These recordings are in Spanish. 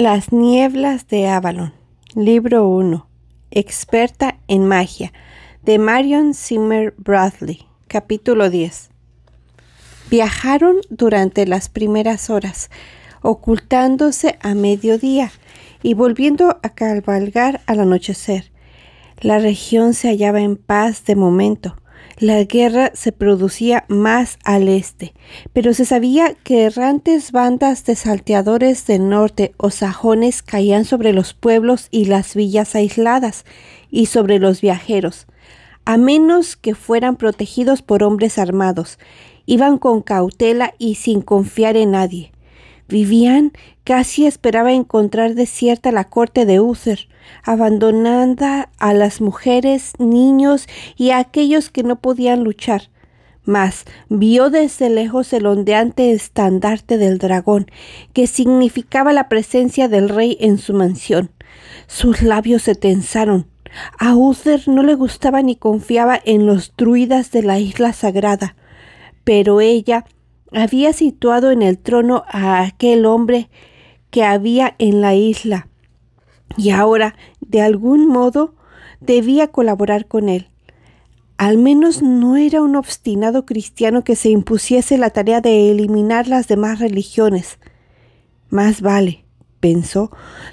Las nieblas de Avalon, libro 1. Experta en magia, de Marion Zimmer Bradley, capítulo 10. Viajaron durante las primeras horas, ocultándose a mediodía y volviendo a cabalgar al anochecer. La región se hallaba en paz de momento. La guerra se producía más al este, pero se sabía que errantes bandas de salteadores del norte o sajones caían sobre los pueblos y las villas aisladas y sobre los viajeros, a menos que fueran protegidos por hombres armados. Iban con cautela y sin confiar en nadie. Vivian casi esperaba encontrar desierta la corte de Uther, abandonada a las mujeres, niños y a aquellos que no podían luchar. Mas vio desde lejos el ondeante estandarte del dragón, que significaba la presencia del rey en su mansión. Sus labios se tensaron. A Uther no le gustaba ni confiaba en los druidas de la isla sagrada, pero ella había situado en el trono a aquel hombre que había en la isla, y ahora, de algún modo, debía colaborar con él. Al menos no era un obstinado cristiano que se impusiese la tarea de eliminar las demás religiones. Más vale, pensó,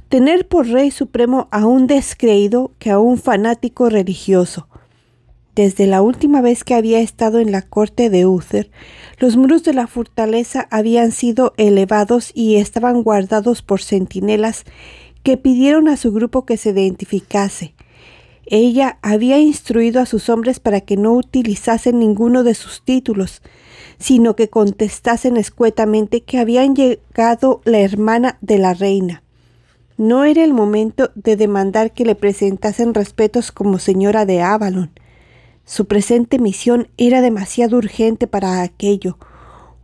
tener por rey supremo a un descreído que a un fanático religioso. Desde la última vez que había estado en la corte de Uther, los muros de la fortaleza habían sido elevados y estaban guardados por centinelas que pidieron a su grupo que se identificase. Ella había instruido a sus hombres para que no utilizasen ninguno de sus títulos, sino que contestasen escuetamente que habían llegado la hermana de la reina. No era el momento de demandar que le presentasen respetos como señora de Avalon. Su presente misión era demasiado urgente para aquello.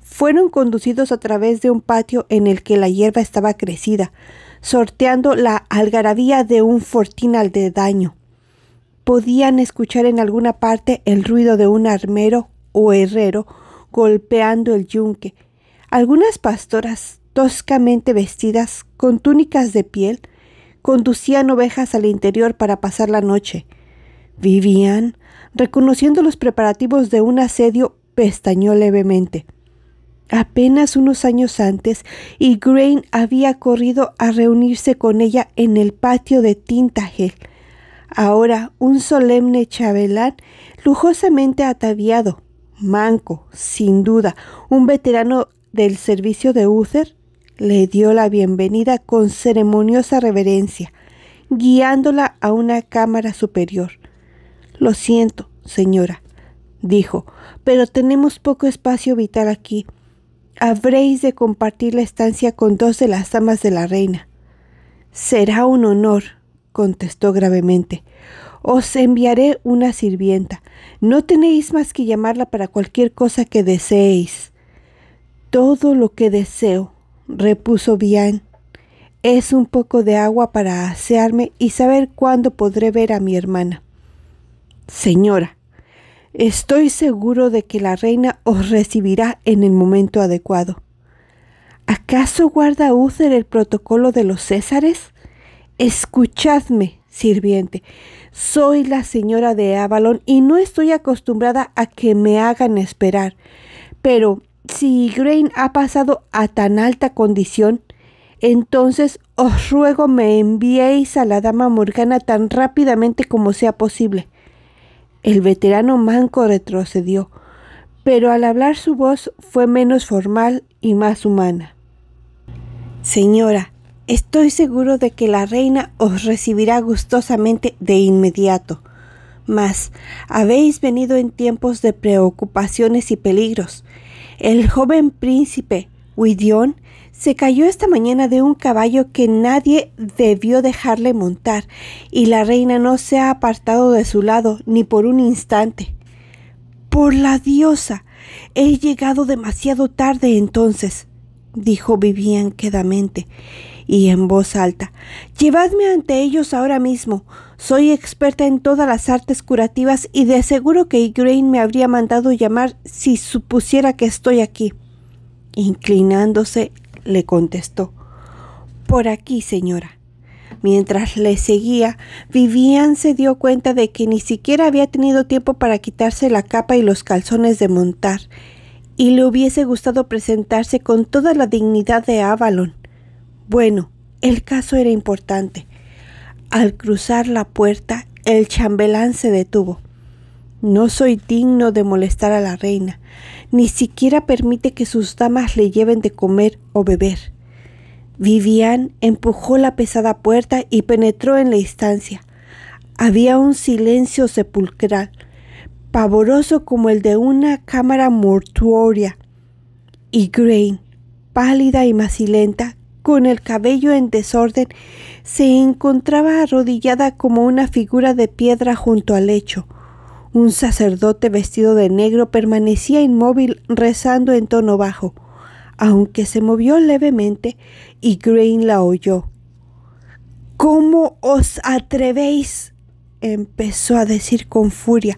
Fueron conducidos a través de un patio en el que la hierba estaba crecida, sorteando la algarabía de un fortín dedaño. Podían escuchar en alguna parte el ruido de un armero o herrero golpeando el yunque. Algunas pastoras, toscamente vestidas, con túnicas de piel, conducían ovejas al interior para pasar la noche. Vivian, reconociendo los preparativos de un asedio, pestañó levemente. Apenas unos años antes, y Grain había corrido a reunirse con ella en el patio de Tintagel. Ahora un solemne chabelán, lujosamente ataviado, manco, sin duda, un veterano del servicio de Uther, le dio la bienvenida con ceremoniosa reverencia, guiándola a una cámara superior, lo siento, señora, dijo, pero tenemos poco espacio vital aquí. Habréis de compartir la estancia con dos de las damas de la reina. Será un honor, contestó gravemente. Os enviaré una sirvienta. No tenéis más que llamarla para cualquier cosa que deseéis. Todo lo que deseo, repuso Bian, es un poco de agua para asearme y saber cuándo podré ver a mi hermana. Señora, estoy seguro de que la reina os recibirá en el momento adecuado. ¿Acaso guarda Uther el protocolo de los Césares? Escuchadme, sirviente. Soy la señora de Avalon y no estoy acostumbrada a que me hagan esperar. Pero si Grain ha pasado a tan alta condición, entonces os ruego me enviéis a la dama Morgana tan rápidamente como sea posible. El veterano manco retrocedió, pero al hablar su voz fue menos formal y más humana. Señora, estoy seguro de que la reina os recibirá gustosamente de inmediato. Mas habéis venido en tiempos de preocupaciones y peligros. El joven príncipe Huidión se cayó esta mañana de un caballo que nadie debió dejarle montar, y la reina no se ha apartado de su lado ni por un instante. Por la diosa. He llegado demasiado tarde entonces, dijo Vivian quedamente y en voz alta. Llevadme ante ellos ahora mismo. Soy experta en todas las artes curativas y de seguro que Igraine me habría mandado llamar si supusiera que estoy aquí. Inclinándose, le contestó, Por aquí, señora. Mientras le seguía, Vivian se dio cuenta de que ni siquiera había tenido tiempo para quitarse la capa y los calzones de montar, y le hubiese gustado presentarse con toda la dignidad de Avalon. Bueno, el caso era importante. Al cruzar la puerta, el chambelán se detuvo. No soy digno de molestar a la reina, ni siquiera permite que sus damas le lleven de comer o beber. Vivian empujó la pesada puerta y penetró en la instancia Había un silencio sepulcral, pavoroso como el de una cámara mortuoria. Y Grain, pálida y macilenta, con el cabello en desorden, se encontraba arrodillada como una figura de piedra junto al lecho un sacerdote vestido de negro permanecía inmóvil rezando en tono bajo, aunque se movió levemente y Green la oyó. ¿Cómo os atrevéis? empezó a decir con furia,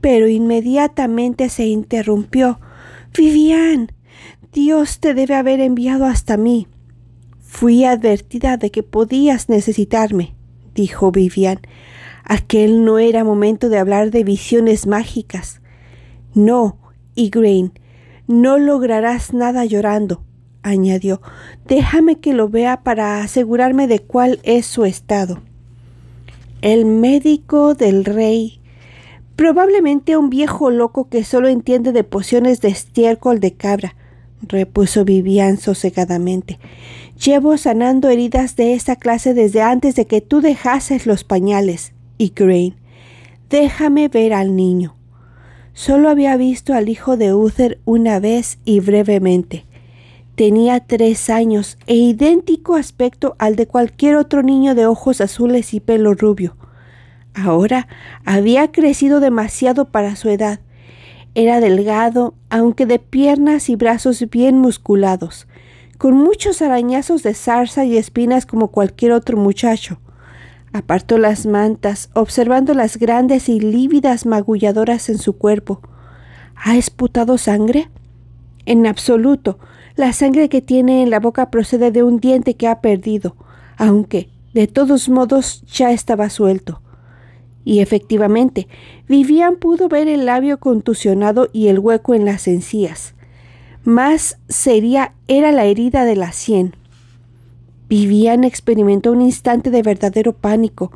pero inmediatamente se interrumpió. Vivian, Dios te debe haber enviado hasta mí. Fui advertida de que podías necesitarme, dijo Vivian. Aquel no era momento de hablar de visiones mágicas. No, Igraine, no lograrás nada llorando, añadió. Déjame que lo vea para asegurarme de cuál es su estado. El médico del rey. Probablemente un viejo loco que solo entiende de pociones de estiércol de cabra, repuso Vivian sosegadamente. Llevo sanando heridas de esa clase desde antes de que tú dejases los pañales y Crane. Déjame ver al niño. Solo había visto al hijo de Uther una vez y brevemente. Tenía tres años e idéntico aspecto al de cualquier otro niño de ojos azules y pelo rubio. Ahora había crecido demasiado para su edad. Era delgado, aunque de piernas y brazos bien musculados, con muchos arañazos de zarza y espinas como cualquier otro muchacho. Apartó las mantas, observando las grandes y lívidas magulladoras en su cuerpo. ¿Ha esputado sangre? En absoluto. La sangre que tiene en la boca procede de un diente que ha perdido, aunque, de todos modos, ya estaba suelto. Y efectivamente, Vivian pudo ver el labio contusionado y el hueco en las encías. Más sería era la herida de la sien. Vivían experimentó un instante de verdadero pánico.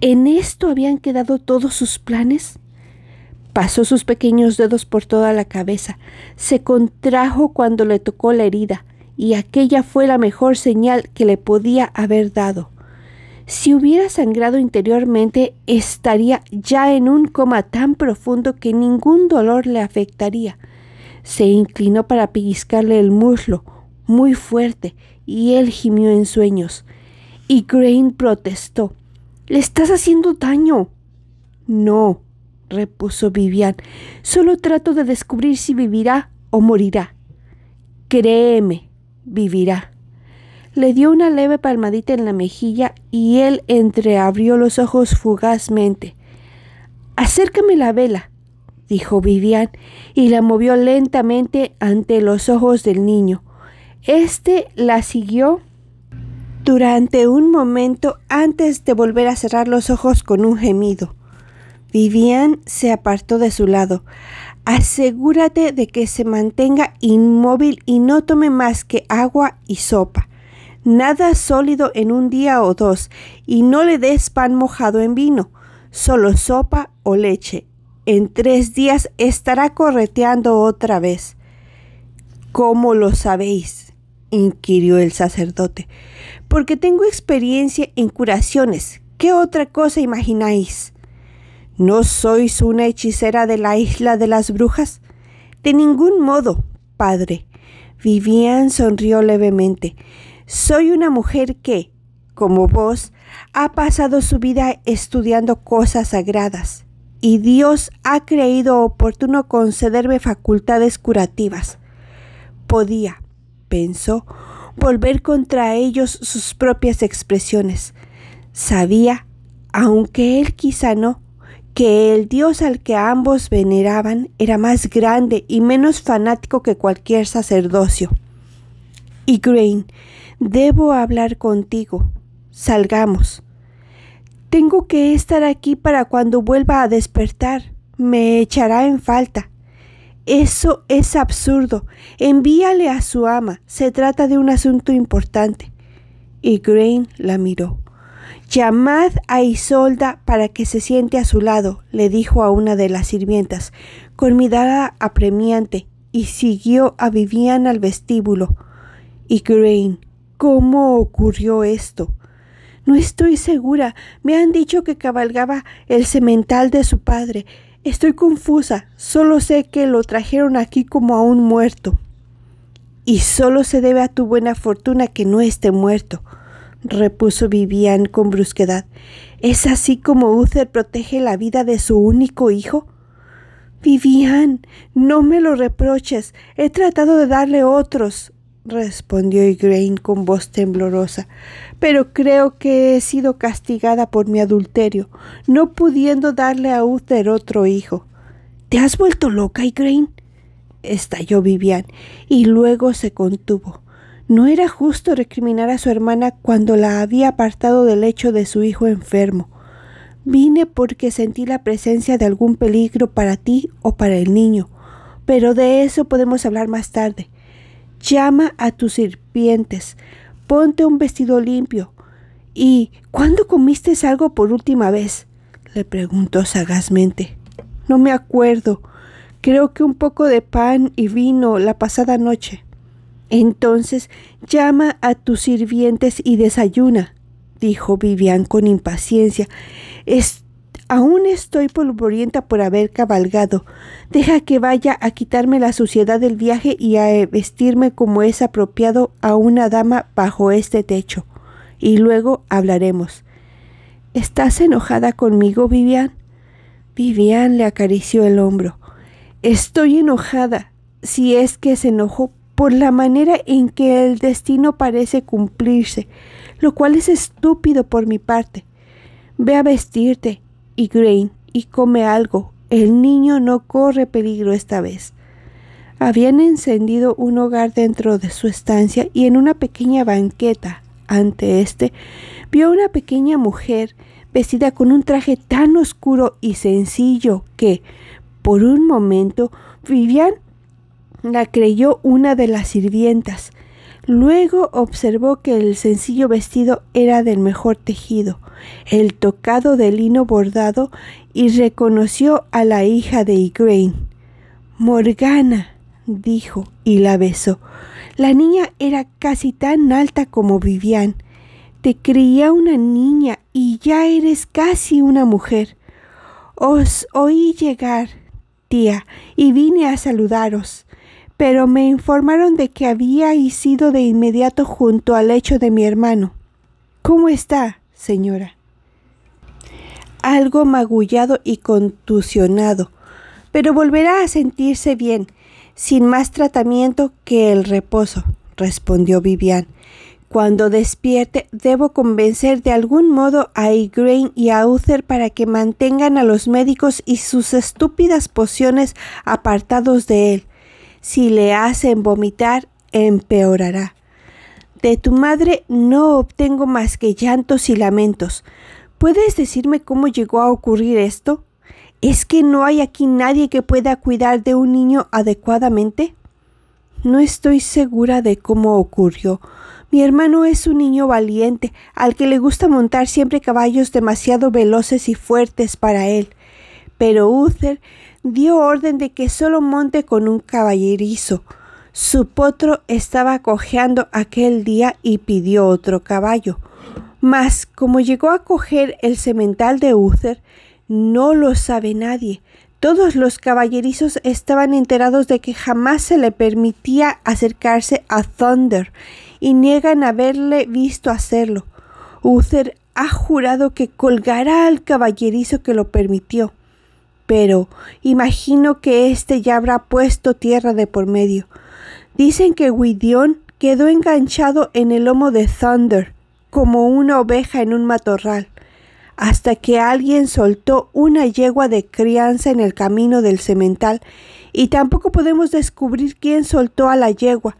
¿En esto habían quedado todos sus planes? Pasó sus pequeños dedos por toda la cabeza, se contrajo cuando le tocó la herida, y aquella fue la mejor señal que le podía haber dado. Si hubiera sangrado interiormente, estaría ya en un coma tan profundo que ningún dolor le afectaría. Se inclinó para pellizcarle el muslo, muy fuerte, y él gimió en sueños. Y Crane protestó. Le estás haciendo daño. No, repuso Vivian. Solo trato de descubrir si vivirá o morirá. Créeme, vivirá. Le dio una leve palmadita en la mejilla y él entreabrió los ojos fugazmente. Acércame la vela, dijo Vivian, y la movió lentamente ante los ojos del niño. Este la siguió durante un momento antes de volver a cerrar los ojos con un gemido. Vivian se apartó de su lado. Asegúrate de que se mantenga inmóvil y no tome más que agua y sopa. Nada sólido en un día o dos y no le des pan mojado en vino, solo sopa o leche. En tres días estará correteando otra vez. ¿Cómo lo sabéis? inquirió el sacerdote, porque tengo experiencia en curaciones. ¿Qué otra cosa imagináis? ¿No sois una hechicera de la isla de las brujas? De ningún modo, padre. Vivian sonrió levemente. Soy una mujer que, como vos, ha pasado su vida estudiando cosas sagradas, y Dios ha creído oportuno concederme facultades curativas. Podía, pensó volver contra ellos sus propias expresiones. Sabía, aunque él quizá no, que el Dios al que ambos veneraban era más grande y menos fanático que cualquier sacerdocio. Y Grain, debo hablar contigo. Salgamos. Tengo que estar aquí para cuando vuelva a despertar. Me echará en falta. Eso es absurdo. Envíale a su ama. Se trata de un asunto importante. Y Grain la miró. Llamad a Isolda para que se siente a su lado, le dijo a una de las sirvientas, con mirada apremiante, y siguió a Vivian al vestíbulo. Y Grain, ¿cómo ocurrió esto? No estoy segura. Me han dicho que cabalgaba el semental de su padre. Estoy confusa, solo sé que lo trajeron aquí como a un muerto. Y solo se debe a tu buena fortuna que no esté muerto, repuso Vivian con brusquedad. ¿Es así como Uther protege la vida de su único hijo? Vivian, no me lo reproches. He tratado de darle otros, respondió Igraine con voz temblorosa, pero creo que he sido castigada por mi adulterio, no pudiendo darle a Uther otro hijo. ¿Te has vuelto loca, Igraine? estalló Vivian, y luego se contuvo. No era justo recriminar a su hermana cuando la había apartado del lecho de su hijo enfermo. Vine porque sentí la presencia de algún peligro para ti o para el niño, pero de eso podemos hablar más tarde. Llama a tus sirvientes, ponte un vestido limpio. ¿Y cuándo comiste algo por última vez? le preguntó sagazmente. No me acuerdo. Creo que un poco de pan y vino la pasada noche. Entonces llama a tus sirvientes y desayuna, dijo Vivian con impaciencia. Aún estoy polvorienta por haber cabalgado. Deja que vaya a quitarme la suciedad del viaje y a eh, vestirme como es apropiado a una dama bajo este techo. Y luego hablaremos. ¿Estás enojada conmigo, Vivian? Vivian le acarició el hombro. Estoy enojada, si es que se enojó por la manera en que el destino parece cumplirse, lo cual es estúpido por mi parte. Ve a vestirte y Grain y come algo. El niño no corre peligro esta vez. Habían encendido un hogar dentro de su estancia y en una pequeña banqueta ante éste, vio una pequeña mujer vestida con un traje tan oscuro y sencillo que, por un momento, Vivian la creyó una de las sirvientas, Luego observó que el sencillo vestido era del mejor tejido, el tocado de lino bordado, y reconoció a la hija de Igraine. Morgana, dijo, y la besó. La niña era casi tan alta como Vivian. Te creía una niña y ya eres casi una mujer. Os oí llegar, tía, y vine a saludaros pero me informaron de que había sido de inmediato junto al lecho de mi hermano. ¿Cómo está, señora? Algo magullado y contusionado, pero volverá a sentirse bien, sin más tratamiento que el reposo, respondió Vivian. Cuando despierte, debo convencer de algún modo a Igraine y a Uther para que mantengan a los médicos y sus estúpidas pociones apartados de él. Si le hacen vomitar, empeorará. De tu madre no obtengo más que llantos y lamentos. ¿Puedes decirme cómo llegó a ocurrir esto? ¿Es que no hay aquí nadie que pueda cuidar de un niño adecuadamente? No estoy segura de cómo ocurrió. Mi hermano es un niño valiente, al que le gusta montar siempre caballos demasiado veloces y fuertes para él. Pero Uther dio orden de que solo monte con un caballerizo. Su potro estaba cojeando aquel día y pidió otro caballo. Mas como llegó a coger el semental de Uther, no lo sabe nadie. Todos los caballerizos estaban enterados de que jamás se le permitía acercarse a Thunder y niegan haberle visto hacerlo. Uther ha jurado que colgará al caballerizo que lo permitió pero imagino que éste ya habrá puesto tierra de por medio. Dicen que Gwydion quedó enganchado en el lomo de Thunder, como una oveja en un matorral, hasta que alguien soltó una yegua de crianza en el camino del cemental, y tampoco podemos descubrir quién soltó a la yegua.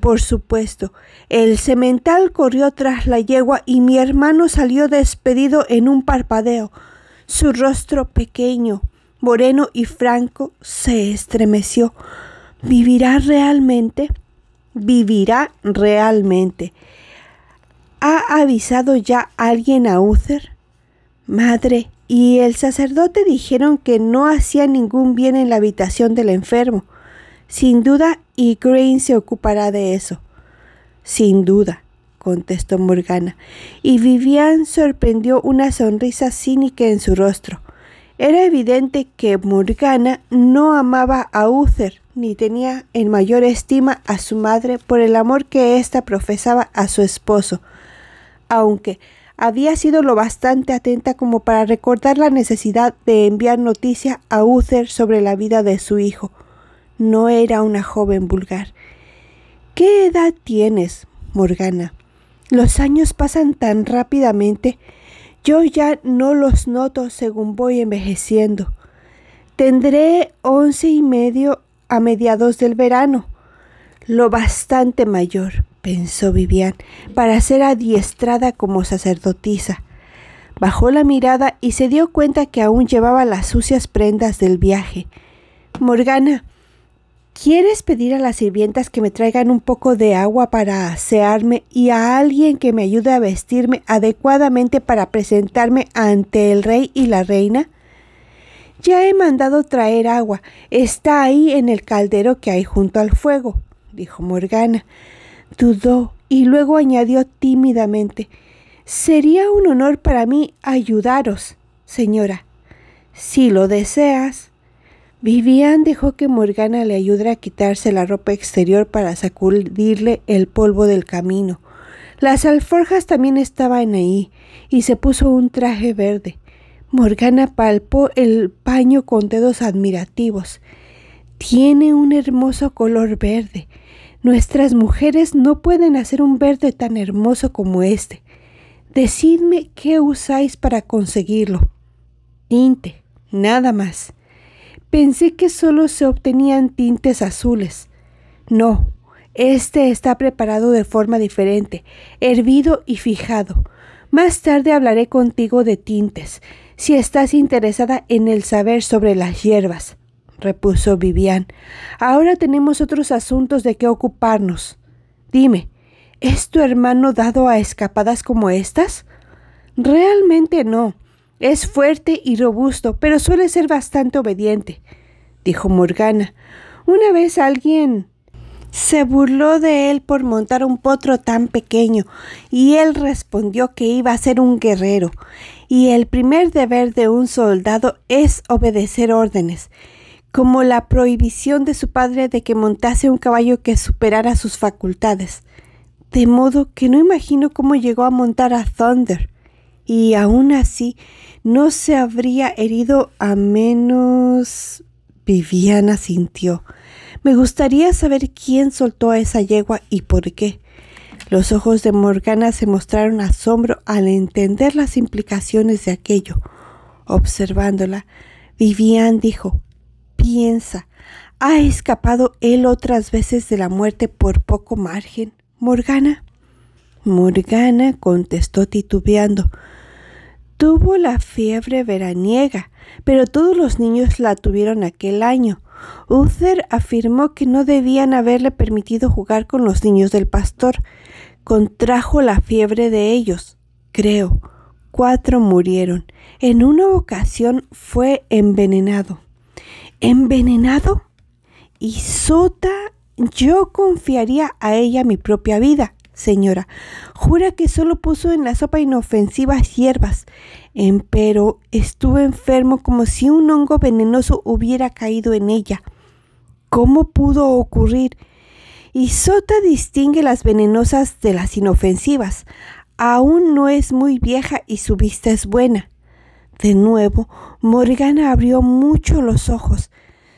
Por supuesto, el cemental corrió tras la yegua y mi hermano salió despedido en un parpadeo. Su rostro pequeño, Moreno y Franco se estremeció. ¿Vivirá realmente? ¿Vivirá realmente? ¿Ha avisado ya alguien a Uther? Madre y el sacerdote dijeron que no hacía ningún bien en la habitación del enfermo. Sin duda, y Green se ocupará de eso. Sin duda, contestó Morgana, y Vivian sorprendió una sonrisa cínica en su rostro. Era evidente que Morgana no amaba a Uther ni tenía en mayor estima a su madre por el amor que ésta profesaba a su esposo, aunque había sido lo bastante atenta como para recordar la necesidad de enviar noticia a Uther sobre la vida de su hijo. No era una joven vulgar. ¿Qué edad tienes, Morgana? Los años pasan tan rápidamente yo ya no los noto según voy envejeciendo. Tendré once y medio a mediados del verano. Lo bastante mayor, pensó Vivian, para ser adiestrada como sacerdotisa. Bajó la mirada y se dio cuenta que aún llevaba las sucias prendas del viaje. Morgana, ¿Quieres pedir a las sirvientas que me traigan un poco de agua para asearme y a alguien que me ayude a vestirme adecuadamente para presentarme ante el rey y la reina? Ya he mandado traer agua. Está ahí en el caldero que hay junto al fuego, dijo Morgana. Dudó y luego añadió tímidamente Sería un honor para mí ayudaros, señora. Si lo deseas. Vivian dejó que Morgana le ayudara a quitarse la ropa exterior para sacudirle el polvo del camino. Las alforjas también estaban ahí, y se puso un traje verde. Morgana palpó el paño con dedos admirativos. Tiene un hermoso color verde. Nuestras mujeres no pueden hacer un verde tan hermoso como este. Decidme qué usáis para conseguirlo. Tinte, nada más. Pensé que solo se obtenían tintes azules. No, este está preparado de forma diferente, hervido y fijado. Más tarde hablaré contigo de tintes, si estás interesada en el saber sobre las hierbas, repuso Vivian. Ahora tenemos otros asuntos de qué ocuparnos. Dime, ¿es tu hermano dado a escapadas como estas? Realmente no. Es fuerte y robusto, pero suele ser bastante obediente, dijo Morgana. Una vez alguien se burló de él por montar un potro tan pequeño, y él respondió que iba a ser un guerrero, y el primer deber de un soldado es obedecer órdenes, como la prohibición de su padre de que montase un caballo que superara sus facultades. De modo que no imagino cómo llegó a montar a Thunder y aún así no se habría herido a menos... Viviana sintió. Me gustaría saber quién soltó a esa yegua y por qué. Los ojos de Morgana se mostraron asombro al entender las implicaciones de aquello. Observándola, Vivian dijo, piensa, ¿ha escapado él otras veces de la muerte por poco margen, Morgana? Morgana contestó titubeando, Tuvo la fiebre veraniega, pero todos los niños la tuvieron aquel año. Uther afirmó que no debían haberle permitido jugar con los niños del pastor. Contrajo la fiebre de ellos, creo. Cuatro murieron. En una ocasión fue envenenado. ¿Envenenado? Y Sota, yo confiaría a ella mi propia vida señora. Jura que solo puso en la sopa inofensivas hierbas. Empero estuvo enfermo como si un hongo venenoso hubiera caído en ella. ¿Cómo pudo ocurrir? Y Sota distingue las venenosas de las inofensivas. Aún no es muy vieja y su vista es buena. De nuevo, Morgana abrió mucho los ojos.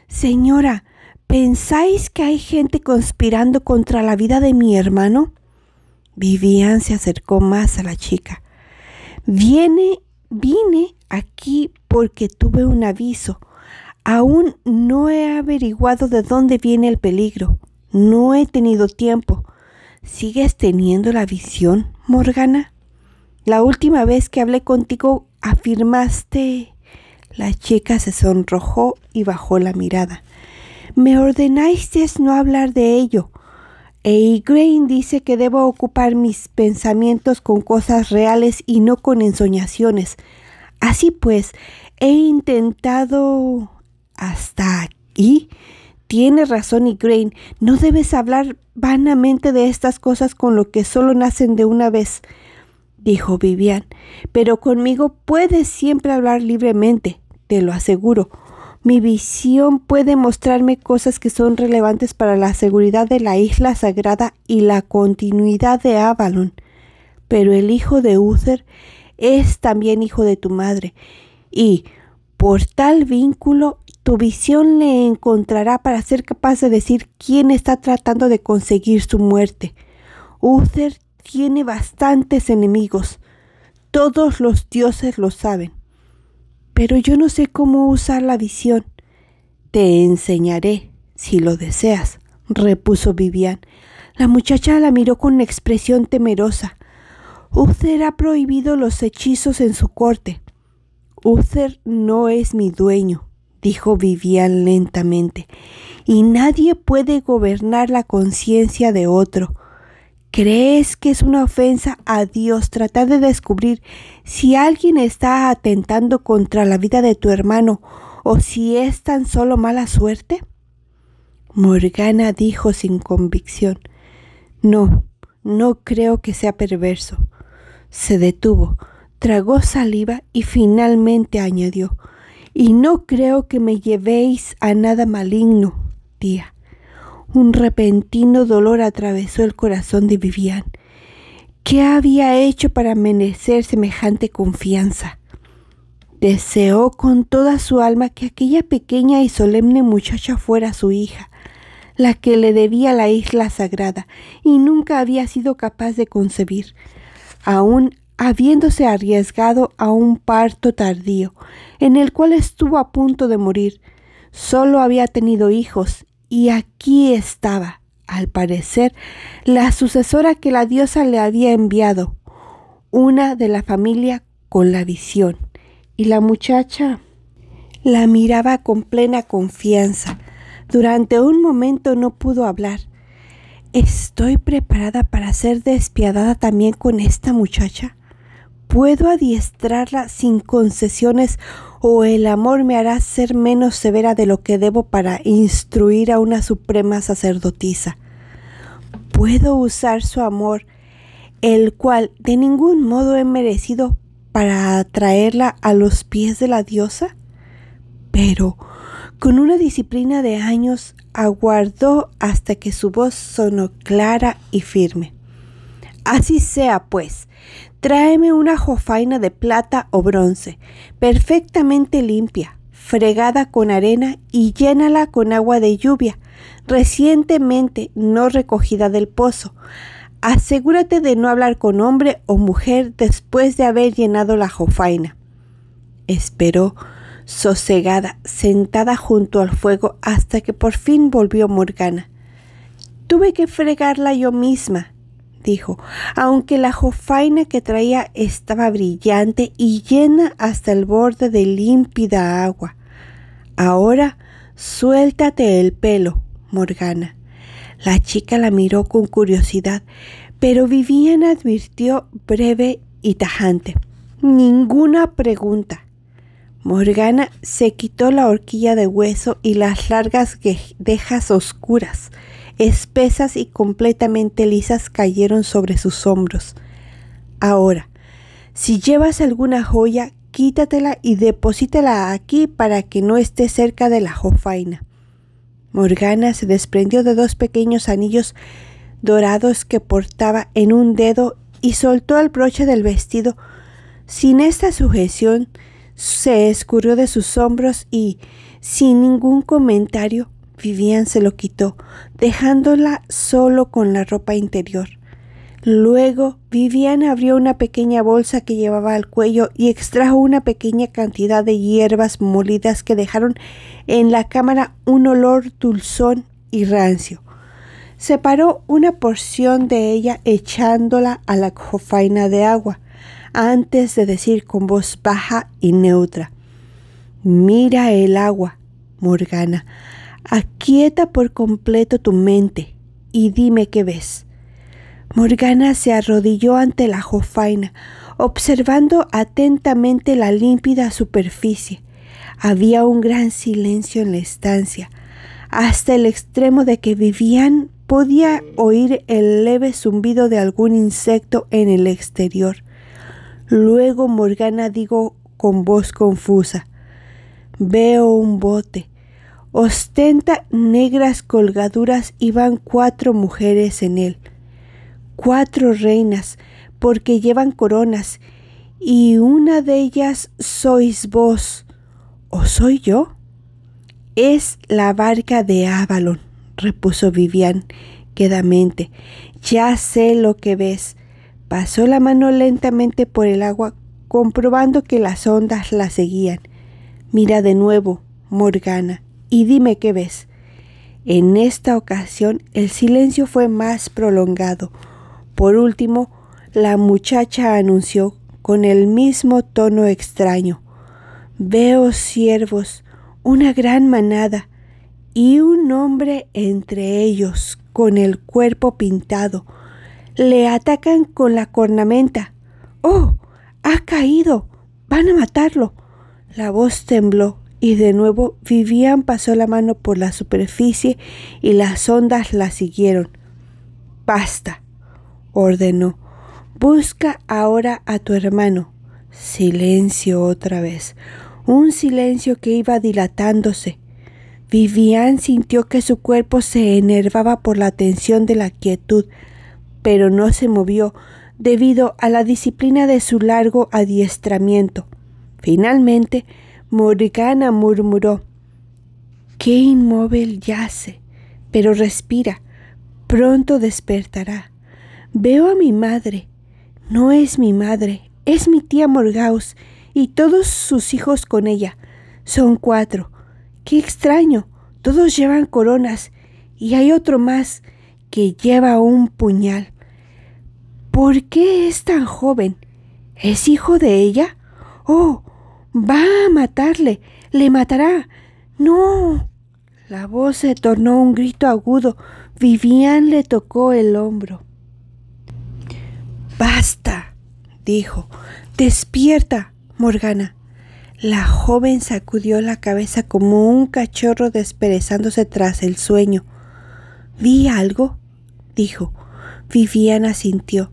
Señora, ¿pensáis que hay gente conspirando contra la vida de mi hermano? Vivian se acercó más a la chica. Viene, vine aquí porque tuve un aviso. Aún no he averiguado de dónde viene el peligro. No he tenido tiempo. ¿Sigues teniendo la visión, Morgana? La última vez que hablé contigo afirmaste... La chica se sonrojó y bajó la mirada. Me ordenaste no hablar de ello. Y e Grain dice que debo ocupar mis pensamientos con cosas reales y no con ensoñaciones. Así pues, he intentado hasta aquí. Tiene razón y Grain, no debes hablar vanamente de estas cosas con lo que solo nacen de una vez, dijo Vivian, pero conmigo puedes siempre hablar libremente, te lo aseguro. Mi visión puede mostrarme cosas que son relevantes para la seguridad de la isla sagrada y la continuidad de Avalon. Pero el hijo de Uther es también hijo de tu madre, y por tal vínculo tu visión le encontrará para ser capaz de decir quién está tratando de conseguir su muerte. Uther tiene bastantes enemigos. Todos los dioses lo saben pero yo no sé cómo usar la visión. Te enseñaré, si lo deseas, repuso Vivian. La muchacha la miró con expresión temerosa. Uther ha prohibido los hechizos en su corte. Uther no es mi dueño, dijo Vivian lentamente, y nadie puede gobernar la conciencia de otro. ¿Crees que es una ofensa a Dios tratar de descubrir si alguien está atentando contra la vida de tu hermano o si es tan solo mala suerte? Morgana dijo sin convicción. No, no creo que sea perverso. Se detuvo, tragó saliva y finalmente añadió, y no creo que me llevéis a nada maligno, tía. Un repentino dolor atravesó el corazón de Vivian. ¿Qué había hecho para merecer semejante confianza? Deseó con toda su alma que aquella pequeña y solemne muchacha fuera su hija, la que le debía la isla sagrada y nunca había sido capaz de concebir, aún habiéndose arriesgado a un parto tardío, en el cual estuvo a punto de morir. Solo había tenido hijos y aquí estaba, al parecer, la sucesora que la diosa le había enviado, una de la familia con la visión. Y la muchacha la miraba con plena confianza. Durante un momento no pudo hablar. Estoy preparada para ser despiadada también con esta muchacha puedo adiestrarla sin concesiones o el amor me hará ser menos severa de lo que debo para instruir a una suprema sacerdotisa. Puedo usar su amor, el cual de ningún modo he merecido para atraerla a los pies de la diosa. Pero, con una disciplina de años, aguardó hasta que su voz sonó clara y firme. Así sea, pues, Tráeme una jofaina de plata o bronce, perfectamente limpia, fregada con arena y llénala con agua de lluvia, recientemente no recogida del pozo. Asegúrate de no hablar con hombre o mujer después de haber llenado la jofaina. Esperó, sosegada, sentada junto al fuego hasta que por fin volvió Morgana. Tuve que fregarla yo misma, dijo, aunque la jofaina que traía estaba brillante y llena hasta el borde de límpida agua. Ahora suéltate el pelo, Morgana. La chica la miró con curiosidad, pero Vivian advirtió breve y tajante. Ninguna pregunta. Morgana se quitó la horquilla de hueso y las largas dejas oscuras espesas y completamente lisas cayeron sobre sus hombros. Ahora, si llevas alguna joya, quítatela y deposítela aquí para que no esté cerca de la jofaina. Morgana se desprendió de dos pequeños anillos dorados que portaba en un dedo y soltó el broche del vestido. Sin esta sujeción, se escurrió de sus hombros y, sin ningún comentario, Vivian se lo quitó, dejándola solo con la ropa interior. Luego, Vivian abrió una pequeña bolsa que llevaba al cuello y extrajo una pequeña cantidad de hierbas molidas que dejaron en la cámara un olor dulzón y rancio. Separó una porción de ella echándola a la cofaina de agua, antes de decir con voz baja y neutra Mira el agua, Morgana. Aquieta por completo tu mente y dime qué ves. Morgana se arrodilló ante la jofaina, observando atentamente la límpida superficie. Había un gran silencio en la estancia, hasta el extremo de que vivían podía oír el leve zumbido de algún insecto en el exterior. Luego Morgana dijo con voz confusa, Veo un bote ostenta negras colgaduras y van cuatro mujeres en él, cuatro reinas, porque llevan coronas, y una de ellas sois vos, o soy yo. Es la barca de Avalon, repuso Vivian quedamente. Ya sé lo que ves. Pasó la mano lentamente por el agua, comprobando que las ondas la seguían. Mira de nuevo, Morgana y dime qué ves. En esta ocasión el silencio fue más prolongado. Por último, la muchacha anunció con el mismo tono extraño. Veo ciervos, una gran manada, y un hombre entre ellos, con el cuerpo pintado. Le atacan con la cornamenta. ¡Oh! ha caído. van a matarlo. La voz tembló y de nuevo Vivian pasó la mano por la superficie y las ondas la siguieron. Basta, ordenó. Busca ahora a tu hermano. Silencio otra vez. Un silencio que iba dilatándose. Vivian sintió que su cuerpo se enervaba por la tensión de la quietud, pero no se movió debido a la disciplina de su largo adiestramiento. Finalmente, Morgana murmuró. Qué inmóvil yace, pero respira, pronto despertará. Veo a mi madre. No es mi madre, es mi tía Morgaus y todos sus hijos con ella. Son cuatro. Qué extraño. Todos llevan coronas y hay otro más que lleva un puñal. ¿Por qué es tan joven? ¿Es hijo de ella? Oh, Va a matarle. Le matará. No. La voz se tornó un grito agudo. Vivian le tocó el hombro. Basta, dijo. Despierta, Morgana. La joven sacudió la cabeza como un cachorro desperezándose tras el sueño. Vi algo, dijo. Viviana asintió.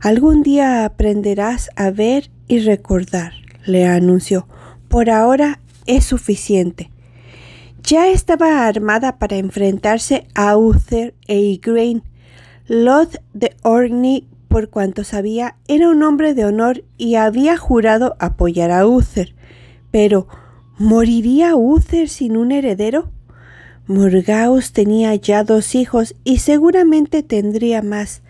Algún día aprenderás a ver y recordar le anunció. Por ahora es suficiente. Ya estaba armada para enfrentarse a Uther e Igraine. Loth de Orkney, por cuanto sabía, era un hombre de honor y había jurado apoyar a Uther. Pero, ¿moriría Uther sin un heredero? Morgaus tenía ya dos hijos y seguramente tendría más.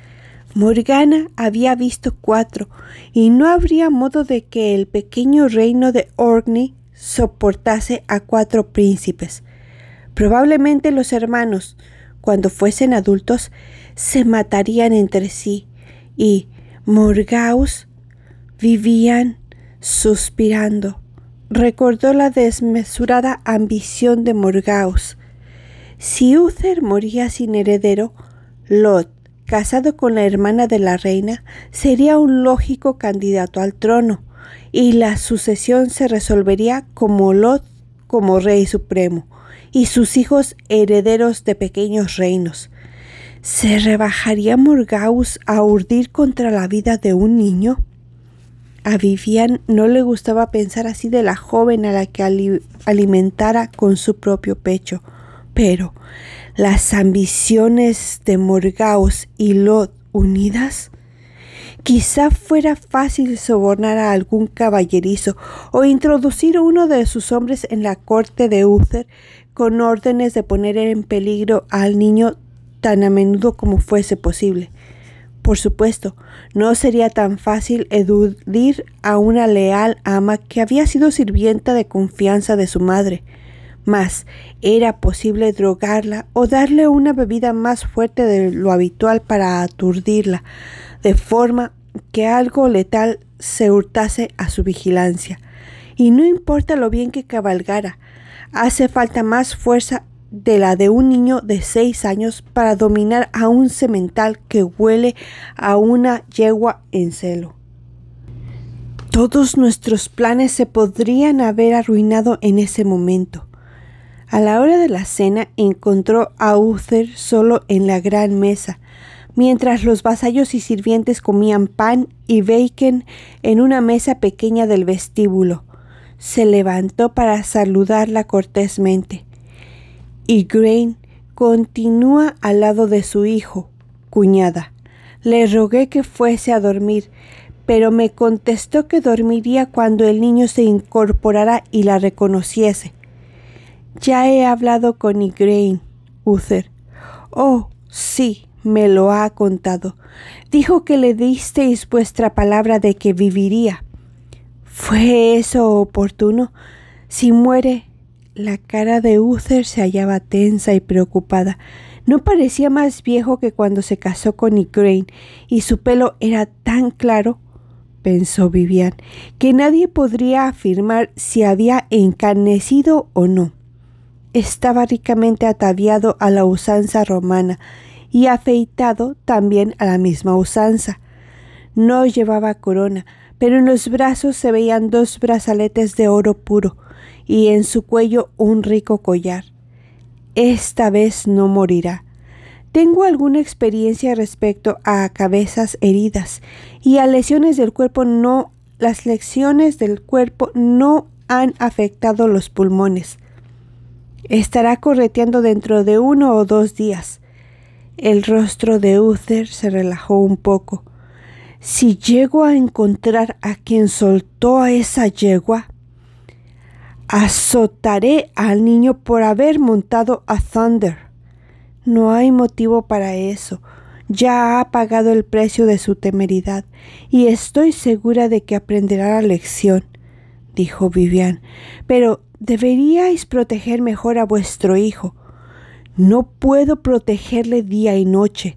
Morgana había visto cuatro, y no habría modo de que el pequeño reino de Orkney soportase a cuatro príncipes. Probablemente los hermanos, cuando fuesen adultos, se matarían entre sí, y Morgaus vivían suspirando. Recordó la desmesurada ambición de Morgaus. Si Uther moría sin heredero, Lot casado con la hermana de la reina, sería un lógico candidato al trono, y la sucesión se resolvería como Lot como rey supremo, y sus hijos herederos de pequeños reinos. ¿Se rebajaría Morgaus a urdir contra la vida de un niño? A Vivian no le gustaba pensar así de la joven a la que alimentara con su propio pecho, pero las ambiciones de Morgaus y Lot unidas? Quizá fuera fácil sobornar a algún caballerizo o introducir a uno de sus hombres en la corte de Uther con órdenes de poner en peligro al niño tan a menudo como fuese posible. Por supuesto, no sería tan fácil edudir a una leal ama que había sido sirvienta de confianza de su madre. Más, era posible drogarla o darle una bebida más fuerte de lo habitual para aturdirla, de forma que algo letal se hurtase a su vigilancia. Y no importa lo bien que cabalgara, hace falta más fuerza de la de un niño de seis años para dominar a un semental que huele a una yegua en celo. Todos nuestros planes se podrían haber arruinado en ese momento. A la hora de la cena encontró a Uther solo en la gran mesa, mientras los vasallos y sirvientes comían pan y bacon en una mesa pequeña del vestíbulo. Se levantó para saludarla cortésmente. Y Grain continúa al lado de su hijo, cuñada. Le rogué que fuese a dormir, pero me contestó que dormiría cuando el niño se incorporara y la reconociese. Ya he hablado con Igraine, Uther. Oh, sí, me lo ha contado. Dijo que le disteis vuestra palabra de que viviría. ¿Fue eso oportuno? Si muere. La cara de Uther se hallaba tensa y preocupada. No parecía más viejo que cuando se casó con Igraine, y su pelo era tan claro, pensó Vivian, que nadie podría afirmar si había encarnecido o no estaba ricamente ataviado a la usanza romana y afeitado también a la misma usanza. No llevaba corona, pero en los brazos se veían dos brazaletes de oro puro y en su cuello un rico collar. Esta vez no morirá. Tengo alguna experiencia respecto a cabezas heridas y a lesiones del cuerpo no las lesiones del cuerpo no han afectado los pulmones. Estará correteando dentro de uno o dos días. El rostro de Uther se relajó un poco. Si llego a encontrar a quien soltó a esa yegua, azotaré al niño por haber montado a Thunder. No hay motivo para eso. Ya ha pagado el precio de su temeridad y estoy segura de que aprenderá la lección, dijo Vivian. Pero deberíais proteger mejor a vuestro hijo. No puedo protegerle día y noche.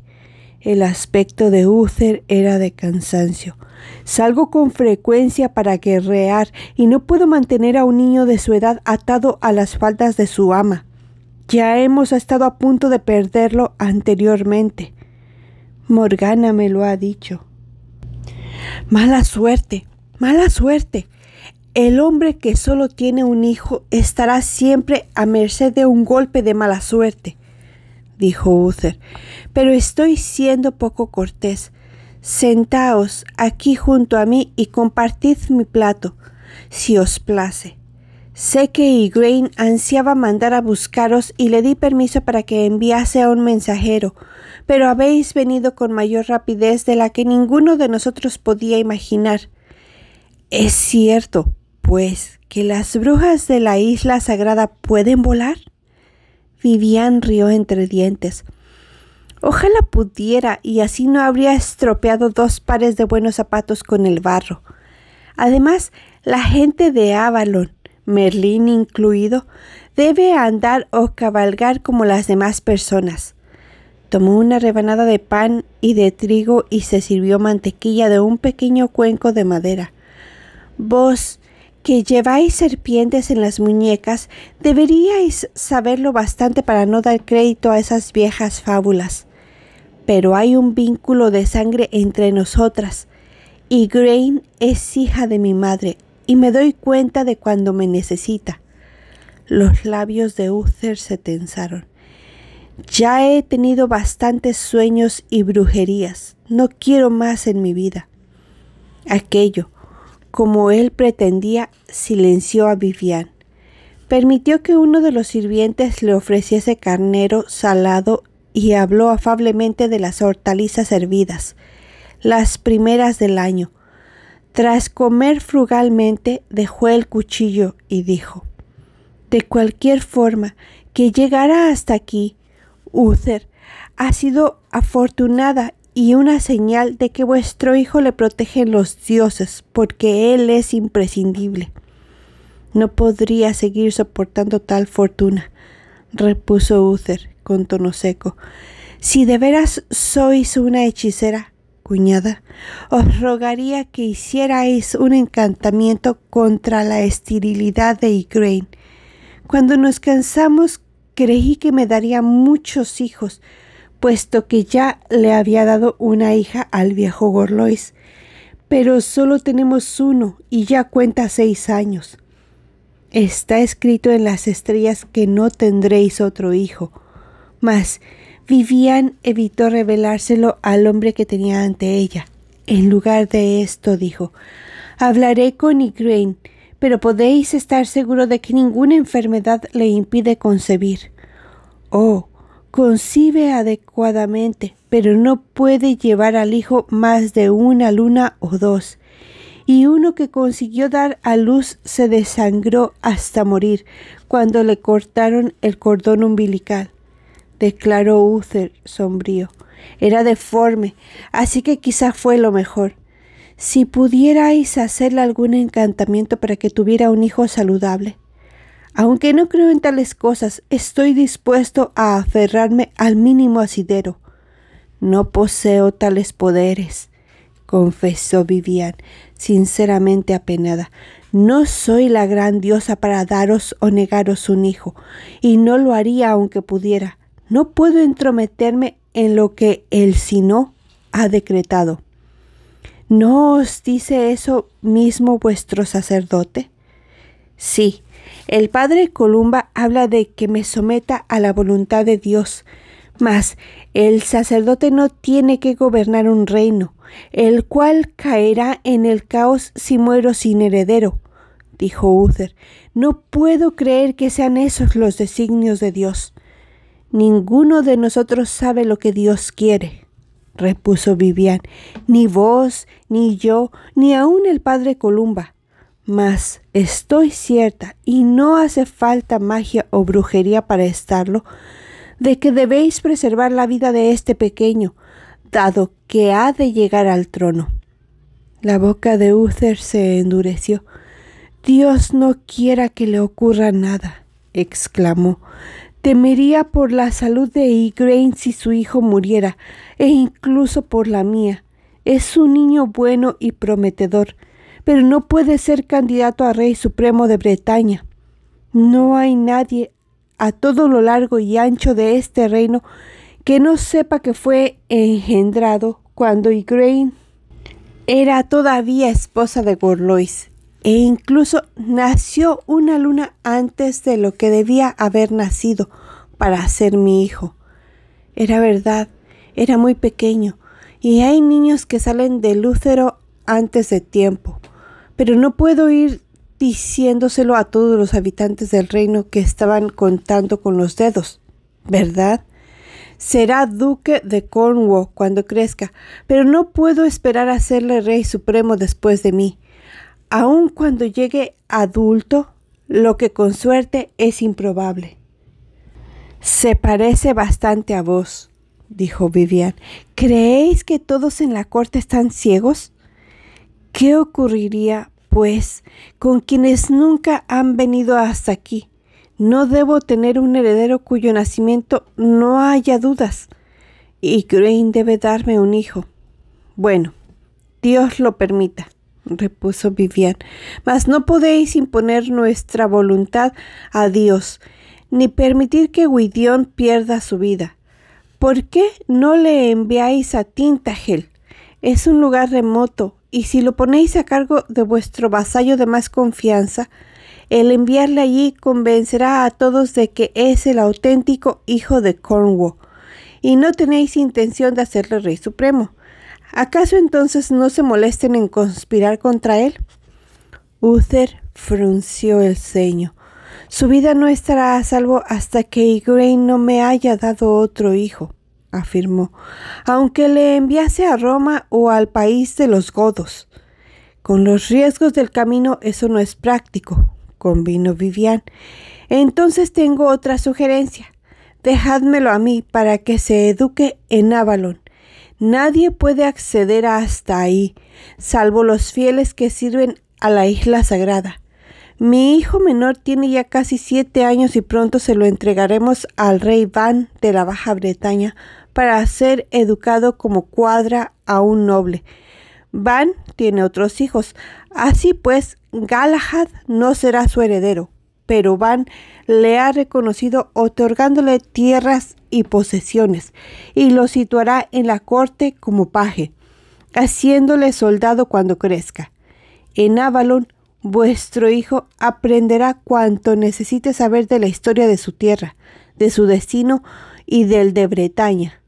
El aspecto de Uther era de cansancio. Salgo con frecuencia para guerrear y no puedo mantener a un niño de su edad atado a las faldas de su ama. Ya hemos estado a punto de perderlo anteriormente. Morgana me lo ha dicho. Mala suerte, mala suerte. El hombre que solo tiene un hijo estará siempre a merced de un golpe de mala suerte, dijo Uther. Pero estoy siendo poco cortés. Sentaos aquí junto a mí y compartid mi plato, si os place. Sé que Igraine ansiaba mandar a buscaros y le di permiso para que enviase a un mensajero, pero habéis venido con mayor rapidez de la que ninguno de nosotros podía imaginar. Es cierto, pues que las brujas de la isla sagrada pueden volar? Vivian rió entre dientes. Ojalá pudiera y así no habría estropeado dos pares de buenos zapatos con el barro. Además, la gente de Avalon, Merlín incluido, debe andar o cabalgar como las demás personas. Tomó una rebanada de pan y de trigo y se sirvió mantequilla de un pequeño cuenco de madera. Vos que lleváis serpientes en las muñecas, deberíais saberlo bastante para no dar crédito a esas viejas fábulas. Pero hay un vínculo de sangre entre nosotras, y Grain es hija de mi madre, y me doy cuenta de cuando me necesita. Los labios de Uther se tensaron. Ya he tenido bastantes sueños y brujerías. No quiero más en mi vida. Aquello, como él pretendía, silenció a Vivian. Permitió que uno de los sirvientes le ofreciese carnero salado y habló afablemente de las hortalizas hervidas, las primeras del año. Tras comer frugalmente, dejó el cuchillo y dijo, De cualquier forma, que llegara hasta aquí, Uther, ha sido afortunada y una señal de que vuestro Hijo le protegen los dioses, porque Él es imprescindible. No podría seguir soportando tal fortuna, repuso Uther con tono seco. Si de veras sois una hechicera, cuñada, os rogaría que hicierais un encantamiento contra la esterilidad de Igraine. Cuando nos cansamos creí que me daría muchos hijos, puesto que ya le había dado una hija al viejo Gorlois. Pero solo tenemos uno y ya cuenta seis años. Está escrito en las estrellas que no tendréis otro hijo. Mas Vivian evitó revelárselo al hombre que tenía ante ella. En lugar de esto dijo, hablaré con Igraine, pero podéis estar seguro de que ninguna enfermedad le impide concebir. Oh, concibe adecuadamente, pero no puede llevar al hijo más de una luna o dos. Y uno que consiguió dar a luz se desangró hasta morir cuando le cortaron el cordón umbilical, declaró Uther sombrío. Era deforme, así que quizá fue lo mejor. Si pudierais hacerle algún encantamiento para que tuviera un hijo saludable, aunque no creo en tales cosas, estoy dispuesto a aferrarme al mínimo asidero. No poseo tales poderes, confesó Vivian, sinceramente apenada. No soy la gran diosa para daros o negaros un hijo, y no lo haría aunque pudiera. No puedo entrometerme en lo que el sino ha decretado. ¿No os dice eso mismo vuestro sacerdote? Sí, el padre Columba habla de que me someta a la voluntad de Dios, mas el sacerdote no tiene que gobernar un reino, el cual caerá en el caos si muero sin heredero, dijo Uther. No puedo creer que sean esos los designios de Dios. Ninguno de nosotros sabe lo que Dios quiere, repuso Vivian, ni vos, ni yo, ni aun el padre Columba. Mas estoy cierta, y no hace falta magia o brujería para estarlo, de que debéis preservar la vida de este pequeño, dado que ha de llegar al trono. La boca de Uther se endureció. Dios no quiera que le ocurra nada, exclamó. Temería por la salud de Igraine si su hijo muriera, e incluso por la mía. Es un niño bueno y prometedor pero no puede ser candidato a rey supremo de Bretaña. No hay nadie a todo lo largo y ancho de este reino que no sepa que fue engendrado cuando Igraine era todavía esposa de Gorlois e incluso nació una luna antes de lo que debía haber nacido para ser mi hijo. Era verdad, era muy pequeño, y hay niños que salen de lúcero antes de tiempo. Pero no puedo ir diciéndoselo a todos los habitantes del reino que estaban contando con los dedos, ¿verdad? Será duque de Cornwall cuando crezca, pero no puedo esperar a serle rey supremo después de mí. Aun cuando llegue adulto, lo que con suerte es improbable. Se parece bastante a vos, dijo Vivian. ¿Creéis que todos en la corte están ciegos? ¿Qué ocurriría, pues, con quienes nunca han venido hasta aquí? No debo tener un heredero cuyo nacimiento no haya dudas. Y Crane debe darme un hijo. Bueno, Dios lo permita, repuso Vivian, mas no podéis imponer nuestra voluntad a Dios, ni permitir que Guidión pierda su vida. ¿Por qué no le enviáis a Tintagel? Es un lugar remoto, y si lo ponéis a cargo de vuestro vasallo de más confianza, el enviarle allí convencerá a todos de que es el auténtico hijo de Cornwall, y no tenéis intención de hacerle rey supremo. ¿Acaso entonces no se molesten en conspirar contra él? Uther frunció el ceño. Su vida no estará a salvo hasta que Igraine no me haya dado otro hijo afirmó, aunque le enviase a Roma o al país de los godos. Con los riesgos del camino eso no es práctico, convino Vivian. Entonces tengo otra sugerencia. Dejádmelo a mí para que se eduque en Avalon. Nadie puede acceder hasta ahí, salvo los fieles que sirven a la isla sagrada. Mi hijo menor tiene ya casi siete años y pronto se lo entregaremos al rey Van de la Baja Bretaña para ser educado como cuadra a un noble. Van tiene otros hijos. Así pues, Galahad no será su heredero, pero Van le ha reconocido otorgándole tierras y posesiones, y lo situará en la corte como paje, haciéndole soldado cuando crezca. En Avalon, vuestro hijo aprenderá cuanto necesite saber de la historia de su tierra, de su destino y del de Bretaña.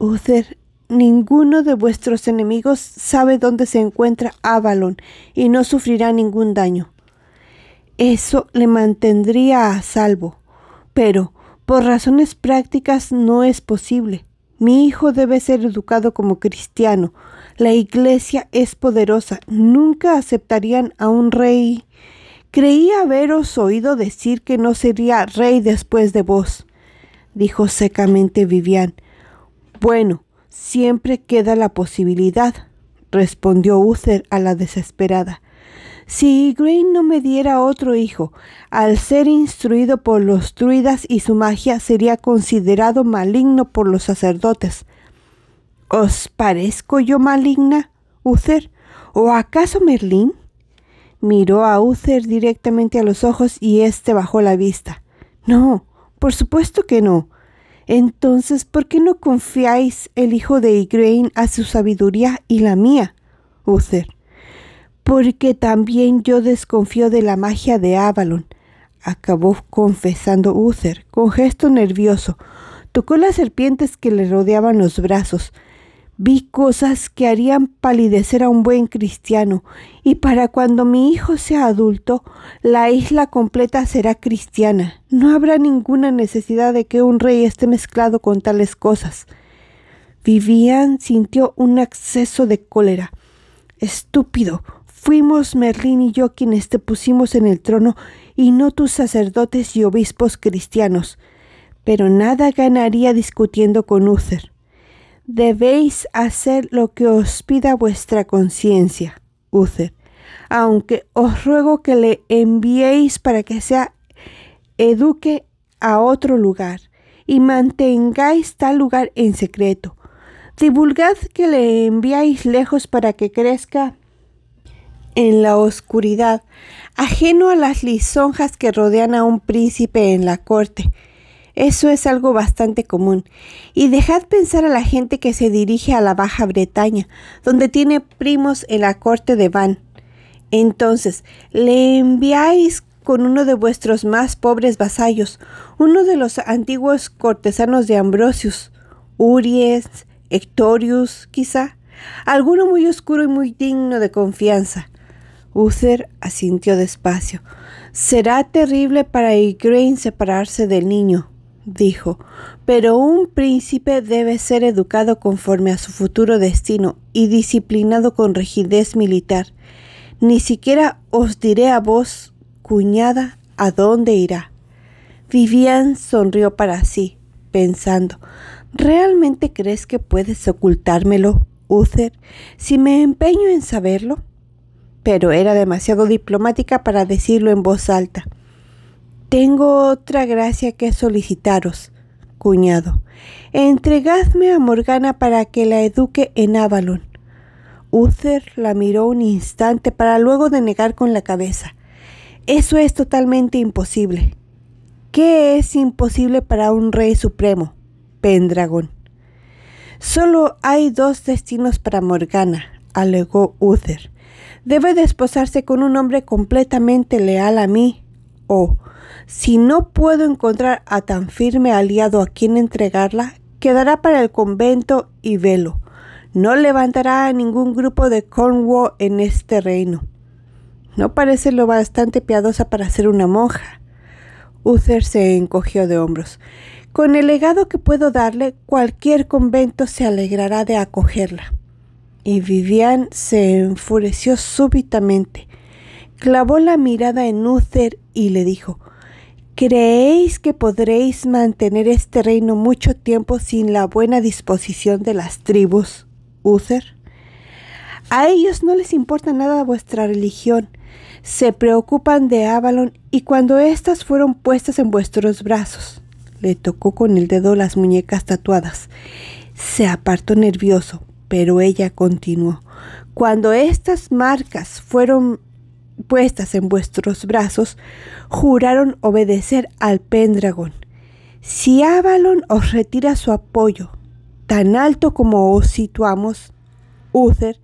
Uther, ninguno de vuestros enemigos sabe dónde se encuentra Avalon y no sufrirá ningún daño. Eso le mantendría a salvo, pero por razones prácticas no es posible. Mi hijo debe ser educado como cristiano. La iglesia es poderosa. Nunca aceptarían a un rey. Creí haberos oído decir que no sería rey después de vos, dijo secamente Vivian. Bueno, siempre queda la posibilidad, respondió Uther a la desesperada. Si Green no me diera otro hijo, al ser instruido por los druidas y su magia sería considerado maligno por los sacerdotes. ¿Os parezco yo maligna, Uther? ¿O acaso Merlín? Miró a Uther directamente a los ojos y éste bajó la vista. No, por supuesto que no. Entonces, ¿por qué no confiáis el hijo de Igrein a su sabiduría y la mía? Uther. Porque también yo desconfío de la magia de Avalon, acabó confesando Uther, con gesto nervioso. Tocó las serpientes que le rodeaban los brazos, Vi cosas que harían palidecer a un buen cristiano, y para cuando mi hijo sea adulto, la isla completa será cristiana. No habrá ninguna necesidad de que un rey esté mezclado con tales cosas. Vivian sintió un acceso de cólera. Estúpido. Fuimos Merlín y yo quienes te pusimos en el trono, y no tus sacerdotes y obispos cristianos. Pero nada ganaría discutiendo con Uther debéis hacer lo que os pida vuestra conciencia, Uther, aunque os ruego que le enviéis para que sea eduque a otro lugar y mantengáis tal lugar en secreto. Divulgad que le enviáis lejos para que crezca en la oscuridad, ajeno a las lisonjas que rodean a un príncipe en la corte, eso es algo bastante común. Y dejad pensar a la gente que se dirige a la Baja Bretaña, donde tiene primos en la corte de Van. Entonces, le enviáis con uno de vuestros más pobres vasallos, uno de los antiguos cortesanos de Ambrosius, Uries, Hectorius, quizá, alguno muy oscuro y muy digno de confianza. Uther asintió despacio. Será terrible para Igraine separarse del niño, dijo, pero un príncipe debe ser educado conforme a su futuro destino y disciplinado con rigidez militar. Ni siquiera os diré a vos, cuñada, a dónde irá. Vivian sonrió para sí, pensando, ¿realmente crees que puedes ocultármelo, Uther, si me empeño en saberlo? Pero era demasiado diplomática para decirlo en voz alta. Tengo otra gracia que solicitaros, cuñado. Entregadme a Morgana para que la eduque en Avalon. Uther la miró un instante para luego denegar con la cabeza. Eso es totalmente imposible. ¿Qué es imposible para un rey supremo? Pendragón. Solo hay dos destinos para Morgana, alegó Uther. Debe desposarse con un hombre completamente leal a mí, o si no puedo encontrar a tan firme aliado a quien entregarla, quedará para el convento y velo. No levantará a ningún grupo de Cornwall en este reino. No parece lo bastante piadosa para ser una monja. Uther se encogió de hombros. Con el legado que puedo darle, cualquier convento se alegrará de acogerla. Y Vivian se enfureció súbitamente. Clavó la mirada en Uther y le dijo, ¿Creéis que podréis mantener este reino mucho tiempo sin la buena disposición de las tribus, User? A ellos no les importa nada vuestra religión. Se preocupan de Avalon y cuando éstas fueron puestas en vuestros brazos. Le tocó con el dedo las muñecas tatuadas. Se apartó nervioso, pero ella continuó. Cuando estas marcas fueron puestas en vuestros brazos, juraron obedecer al Pendragón. Si Avalon os retira su apoyo, tan alto como os situamos, Uther,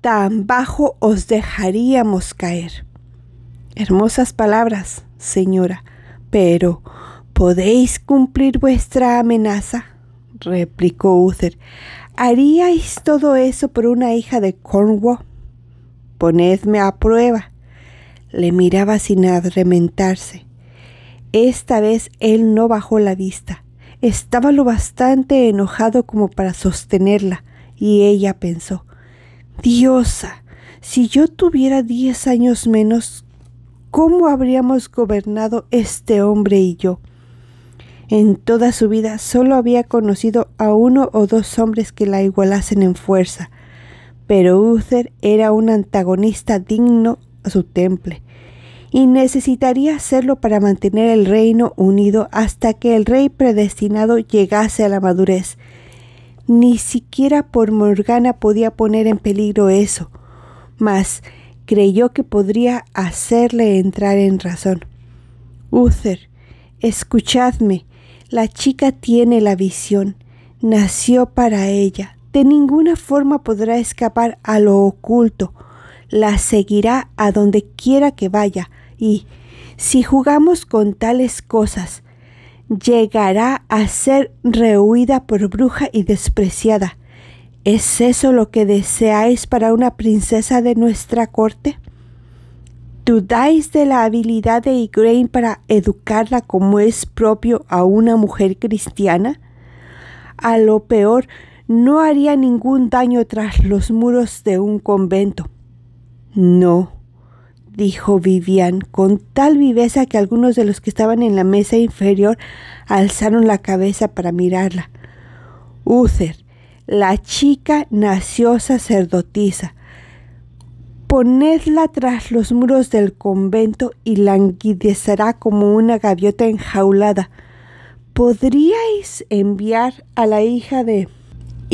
tan bajo os dejaríamos caer. Hermosas palabras, señora, pero ¿podéis cumplir vuestra amenaza? replicó Uther. ¿Haríais todo eso por una hija de Cornwall? Ponedme a prueba le miraba sin arrementarse. Esta vez él no bajó la vista. Estaba lo bastante enojado como para sostenerla, y ella pensó, Diosa, si yo tuviera diez años menos, ¿cómo habríamos gobernado este hombre y yo? En toda su vida solo había conocido a uno o dos hombres que la igualasen en fuerza, pero Uther era un antagonista digno su temple y necesitaría hacerlo para mantener el reino unido hasta que el rey predestinado llegase a la madurez. Ni siquiera por Morgana podía poner en peligro eso, mas creyó que podría hacerle entrar en razón. Uther, escuchadme, la chica tiene la visión, nació para ella, de ninguna forma podrá escapar a lo oculto, la seguirá a donde quiera que vaya, y si jugamos con tales cosas, llegará a ser rehuida por bruja y despreciada. ¿Es eso lo que deseáis para una princesa de nuestra corte? ¿Dudáis de la habilidad de Igraine para educarla como es propio a una mujer cristiana? A lo peor, no haría ningún daño tras los muros de un convento. No, dijo Vivian con tal viveza que algunos de los que estaban en la mesa inferior alzaron la cabeza para mirarla. Uther, la chica nació sacerdotisa. Ponedla tras los muros del convento y languidecerá como una gaviota enjaulada. ¿Podríais enviar a la hija de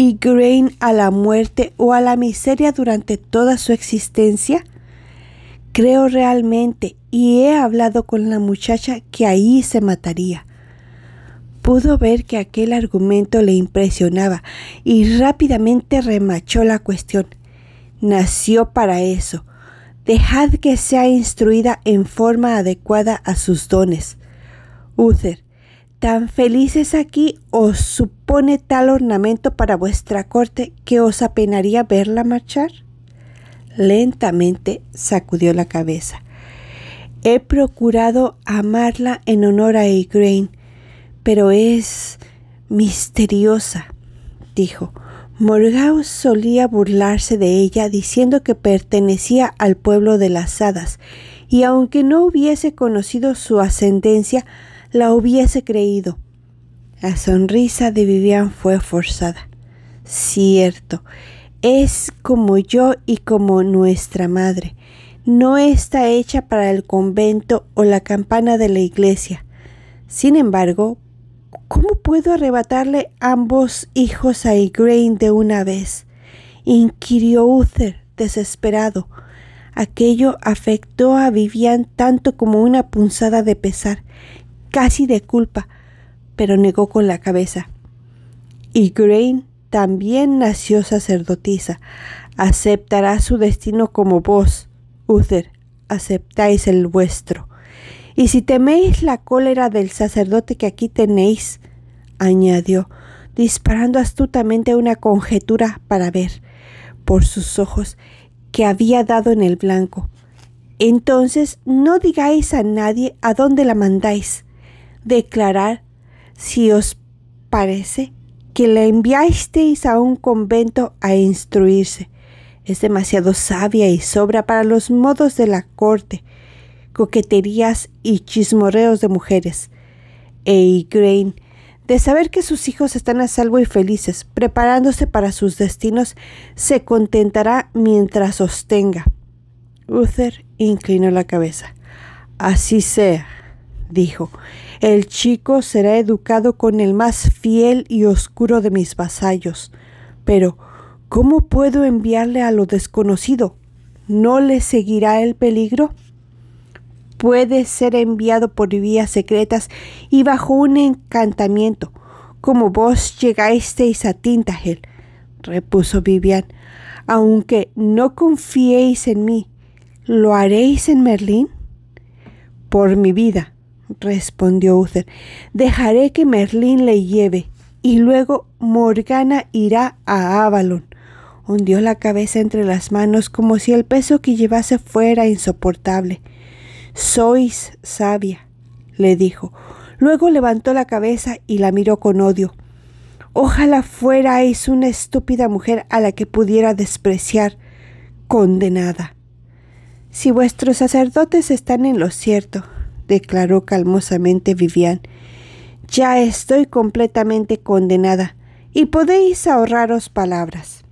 y Grain a la muerte o a la miseria durante toda su existencia? Creo realmente y he hablado con la muchacha que ahí se mataría. Pudo ver que aquel argumento le impresionaba y rápidamente remachó la cuestión. Nació para eso. Dejad que sea instruida en forma adecuada a sus dones. Uther, tan felices aquí os supone tal ornamento para vuestra corte que os apenaría verla marchar? Lentamente sacudió la cabeza. He procurado amarla en honor a Igraine, pero es misteriosa, dijo. Morgau solía burlarse de ella diciendo que pertenecía al pueblo de las hadas, y aunque no hubiese conocido su ascendencia, la hubiese creído. La sonrisa de Vivian fue forzada. Cierto, es como yo y como nuestra madre. No está hecha para el convento o la campana de la iglesia. Sin embargo, ¿cómo puedo arrebatarle ambos hijos a Igraine de una vez? inquirió Uther, desesperado. Aquello afectó a Vivian tanto como una punzada de pesar casi de culpa, pero negó con la cabeza. Y Grain también nació sacerdotisa. Aceptará su destino como vos, Uther, aceptáis el vuestro. Y si teméis la cólera del sacerdote que aquí tenéis, añadió, disparando astutamente una conjetura para ver, por sus ojos, que había dado en el blanco. Entonces no digáis a nadie a dónde la mandáis, declarar si os parece que la enviasteis a un convento a instruirse. Es demasiado sabia y sobra para los modos de la corte, coqueterías y chismoreos de mujeres. Ey, Grain, de saber que sus hijos están a salvo y felices, preparándose para sus destinos, se contentará mientras tenga». Uther inclinó la cabeza. Así sea, dijo. El chico será educado con el más fiel y oscuro de mis vasallos. Pero, ¿cómo puedo enviarle a lo desconocido? ¿No le seguirá el peligro? Puede ser enviado por vías secretas y bajo un encantamiento, como vos llegasteis a Tintagel, repuso Vivian. Aunque no confiéis en mí, ¿lo haréis en Merlín? Por mi vida, respondió Uther. Dejaré que Merlín le lleve y luego Morgana irá a Avalon. Hundió la cabeza entre las manos como si el peso que llevase fuera insoportable. Sois sabia, le dijo. Luego levantó la cabeza y la miró con odio. Ojalá fuerais una estúpida mujer a la que pudiera despreciar. Condenada. Si vuestros sacerdotes están en lo cierto, declaró calmosamente Vivian. Ya estoy completamente condenada y podéis ahorraros palabras.